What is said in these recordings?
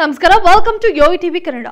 ನಮಸ್ಕಾರ welcome to Yoyo TV Kannada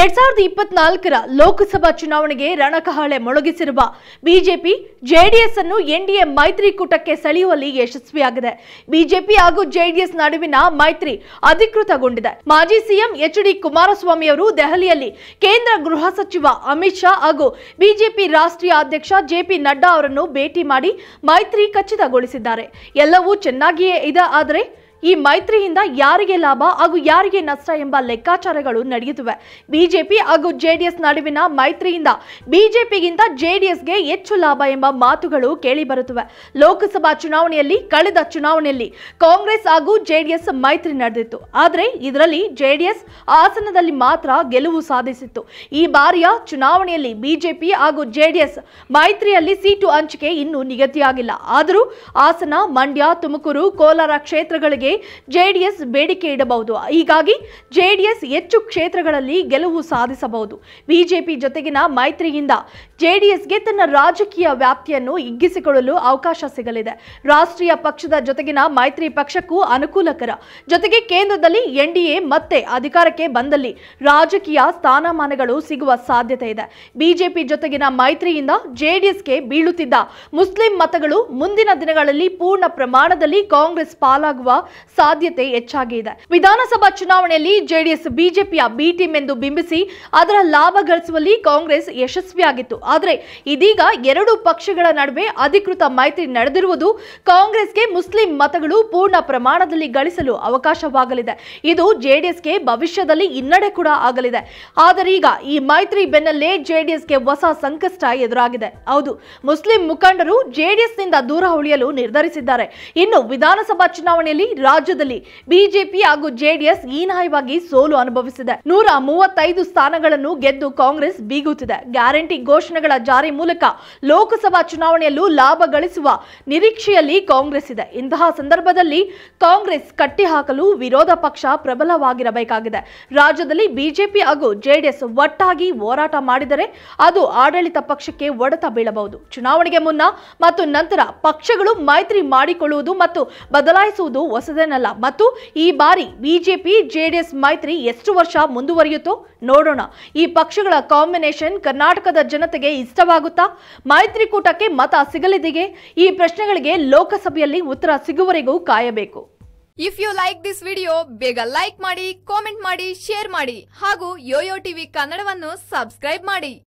ಎರಡ್ ಸಾವಿರದ ಇಪ್ಪತ್ನಾಲ್ಕರ ಲೋಕಸಭಾ ಚುನಾವಣೆಗೆ ರಣಕಹಳೆ ಮೊಳಗಿಸಿರುವ ಬಿಜೆಪಿ ಜೆಡಿಎಸ್ ಅನ್ನು ಎನ್ಡಿಎ ಮೈತ್ರಿಕೂಟಕ್ಕೆ ಸೆಳೆಯುವಲ್ಲಿ ಯಶಸ್ವಿಯಾಗಿದೆ ಬಿಜೆಪಿ ಹಾಗೂ ಜೆಡಿಎಸ್ ನಡುವಿನ ಮೈತ್ರಿ ಅಧಿಕೃತಗೊಂಡಿದೆ ಮಾಜಿ ಸಿಎಂ ಎಚ್ ಡಿ ಕುಮಾರಸ್ವಾಮಿ ಅವರು ದೆಹಲಿಯಲ್ಲಿ ಕೇಂದ್ರ ಗೃಹ ಸಚಿವ ಅಮಿತ್ ಶಾ ಹಾಗೂ ಬಿಜೆಪಿ ರಾಷ್ಟ್ರೀಯ ಅಧ್ಯಕ್ಷ ಜೆಪಿ ನಡ್ಡಾ ಅವರನ್ನು ಭೇಟಿ ಮಾಡಿ ಮೈತ್ರಿ ಖಚಿತಗೊಳಿಸಿದ್ದಾರೆ ಎಲ್ಲವೂ ಚೆನ್ನಾಗಿಯೇ ಇದೆ ಆದರೆ ಈ ಮೈತ್ರಿಯಿಂದ ಯಾರಿಗೆ ಲಾಭ ಹಾಗೂ ಯಾರಿಗೆ ನಷ್ಟ ಎಂಬ ಲೆಕ್ಕಾಚಾರಗಳು ನಡೆಯುತ್ತಿವೆ ಬಿಜೆಪಿ ಹಾಗೂ ಜೆಡಿಎಸ್ ನಡುವಿನ ಮೈತ್ರಿಯಿಂದ ಬಿಜೆಪಿಗಿಂತ ಜೆಡಿಎಸ್ಗೆ ಹೆಚ್ಚು ಲಾಭ ಎಂಬ ಮಾತುಗಳು ಕೇಳಿಬರುತ್ತಿವೆ ಲೋಕಸಭಾ ಚುನಾವಣೆಯಲ್ಲಿ ಕಳೆದ ಚುನಾವಣೆಯಲ್ಲಿ ಕಾಂಗ್ರೆಸ್ ಹಾಗೂ ಜೆಡಿಎಸ್ ಮೈತ್ರಿ ನಡೆದಿತ್ತು ಆದರೆ ಇದರಲ್ಲಿ ಜೆಡಿಎಸ್ ಹಾಸನದಲ್ಲಿ ಮಾತ್ರ ಗೆಲುವು ಸಾಧಿಸಿತ್ತು ಈ ಬಾರಿಯ ಚುನಾವಣೆಯಲ್ಲಿ ಬಿಜೆಪಿ ಹಾಗೂ ಜೆಡಿಎಸ್ ಮೈತ್ರಿಯಲ್ಲಿ ಸೀಟು ಹಂಚಿಕೆ ಇನ್ನೂ ನಿಗದಿಯಾಗಿಲ್ಲ ಆದರೂ ಹಾಸನ ಮಂಡ್ಯ ತುಮಕೂರು ಕೋಲಾರ ಕ್ಷೇತ್ರಗಳಿಗೆ ಜೆಡಿಎಸ್ ಬೇಡಿಕೆ ಇಡಬಹುದು ಹೀಗಾಗಿ ಜೆಡಿಎಸ್ ಹೆಚ್ಚು ಕ್ಷೇತ್ರಗಳಲ್ಲಿ ಗೆಲುವು ಸಾಧಿಸಬಹುದು ಬಿಜೆಪಿ ಜೊತೆಗಿನ ಮೈತ್ರಿಯಿಂದ ಜೆಡಿಎಸ್ಗೆ ತನ್ನ ರಾಜಕೀಯ ವ್ಯಾಪ್ತಿಯನ್ನು ಇಗ್ಗಿಸಿಕೊಳ್ಳಲು ಅವಕಾಶ ಸಿಗಲಿದೆ ರಾಷ್ಟ್ರೀಯ ಪಕ್ಷದ ಜೊತೆಗಿನ ಮೈತ್ರಿ ಪಕ್ಷಕ್ಕೂ ಅನುಕೂಲಕರ ಜೊತೆಗೆ ಕೇಂದ್ರದಲ್ಲಿ ಎನ್ಡಿಎ ಮತ್ತೆ ಅಧಿಕಾರಕ್ಕೆ ಬಂದಲ್ಲಿ ರಾಜಕೀಯ ಸ್ಥಾನಮಾನಗಳು ಸಿಗುವ ಸಾಧ್ಯತೆ ಇದೆ ಬಿಜೆಪಿ ಜೊತೆಗಿನ ಮೈತ್ರಿಯಿಂದ ಜೆಡಿಎಸ್ಗೆ ಬೀಳುತ್ತಿದ್ದ ಮುಸ್ಲಿಂ ಮತಗಳು ಮುಂದಿನ ದಿನಗಳಲ್ಲಿ ಪೂರ್ಣ ಪ್ರಮಾಣದಲ್ಲಿ ಕಾಂಗ್ರೆಸ್ ಪಾಲಾಗುವ ಸಾಧ್ಯತೆ ಹೆಚ್ಚಾಗಿದೆ ವಿಧಾನಸಭಾ ಚುನಾವಣೆಯಲ್ಲಿ ಜೆಡಿಎಸ್ ಬಿಜೆಪಿಯ ಬಿ ಟೀಮ್ ಎಂದು ಬಿಂಬಿಸಿ ಅದರ ಲಾಭ ಗಳಿಸುವಲ್ಲಿ ಕಾಂಗ್ರೆಸ್ ಯಶಸ್ವಿಯಾಗಿತ್ತು ಆದರೆ ಇದೀಗ ಎರಡು ಪಕ್ಷಗಳ ನಡುವೆ ಅಧಿಕೃತ ಮೈತ್ರಿ ನಡೆದಿರುವುದು ಕಾಂಗ್ರೆಸ್ಗೆ ಮುಸ್ಲಿಂ ಮತಗಳು ಪೂರ್ಣ ಪ್ರಮಾಣದಲ್ಲಿ ಗಳಿಸಲು ಅವಕಾಶವಾಗಲಿದೆ ಇದು ಜೆಡಿಎಸ್ಗೆ ಭವಿಷ್ಯದಲ್ಲಿ ಹಿನ್ನಡೆ ಕೂಡ ಆಗಲಿದೆ ಆದರೆ ಈಗ ಈ ಮೈತ್ರಿ ಬೆನ್ನಲ್ಲೇ ಜೆಡಿಎಸ್ಗೆ ಹೊಸ ಸಂಕಷ್ಟ ಎದುರಾಗಿದೆ ಹೌದು ಮುಸ್ಲಿಂ ಮುಖಂಡರು ಜೆಡಿಎಸ್ನಿಂದ ದೂರ ಉಳಿಯಲು ನಿರ್ಧರಿಸಿದ್ದಾರೆ ಇನ್ನು ವಿಧಾನಸಭಾ ಚುನಾವಣೆಯಲ್ಲಿ ರಾಜ್ಯದಲ್ಲಿ ಬಿಜೆಪಿ ಹಾಗೂ ಜೆಡಿಎಸ್ ಹೀನಾಯವಾಗಿ ಸೋಲು ಅನುಭವಿಸಿದೆ ನೂರ ಮೂವತ್ತೈದು ಸ್ಥಾನಗಳನ್ನು ಗೆದ್ದು ಕಾಂಗ್ರೆಸ್ ಬೀಗುತ್ತಿದೆ ಗ್ಯಾರಂಟಿ ಘೋಷಣೆ ಜಾರಿ ಮೂಲಕ ಲೋಕಸಭಾ ಚುನಾವಣೆಯಲ್ಲೂ ಲಾಭ ಗಳಿಸುವ ನಿರೀಕ್ಷೆಯಲ್ಲಿ ಕಾಂಗ್ರೆಸ್ ಇದೆ ಇಂತಹ ಸಂದರ್ಭದಲ್ಲಿ ಕಾಂಗ್ರೆಸ್ ಕಟ್ಟಿಹಾಕಲು ವಿರೋಧ ಪಕ್ಷ ಪ್ರಬಲವಾಗಿರಬೇಕಾಗಿದೆ ರಾಜ್ಯದಲ್ಲಿ ಬಿಜೆಪಿ ಹಾಗೂ ಜೆಡಿಎಸ್ ಒಟ್ಟಾಗಿ ಹೋರಾಟ ಮಾಡಿದರೆ ಅದು ಆಡಳಿತ ಪಕ್ಷಕ್ಕೆ ಒಡೆತ ಬೀಳಬಹುದು ಚುನಾವಣೆಗೆ ಮುನ್ನ ಮತ್ತು ನಂತರ ಪಕ್ಷಗಳು ಮೈತ್ರಿ ಮಾಡಿಕೊಳ್ಳುವುದು ಮತ್ತು ಬದಲಾಯಿಸುವುದು ಹೊಸದೇನಲ್ಲ ಮತ್ತು ಈ ಬಾರಿ ಬಿಜೆಪಿ ಜೆಡಿಎಸ್ ಮೈತ್ರಿ ಎಷ್ಟು ವರ್ಷ ಮುಂದುವರಿಯುತ್ತೋ ನೋಡೋಣ ಈ ಪಕ್ಷಗಳ ಕಾಂಬಿನೇಷನ್ ಕರ್ನಾಟಕದ ಜನತೆಗೆ ಇಷ್ಟವಾಗುತ್ತಾ ಮೈತ್ರಿಕೂಟಕ್ಕೆ ಮತ ಸಿಗಲಿದೆಯೇ ಈ ಪ್ರಶ್ನೆಗಳಿಗೆ ಲೋಕಸಭೆಯಲ್ಲಿ ಉತ್ತರ ಸಿಗುವವರೆಗೂ ಕಾಯಬೇಕು if you like this video ಬೇಗ ಲೈಕ್ ಮಾಡಿ ಕಾಮೆಂಟ್ ಮಾಡಿ ಶೇರ್ ಮಾಡಿ ಹಾಗೂ ಯೋಯೋ ಟಿವಿ ಕನ್ನಡವನ್ನು ಸಬ್ಸ್ಕ್ರೈಬ್ ಮಾಡಿ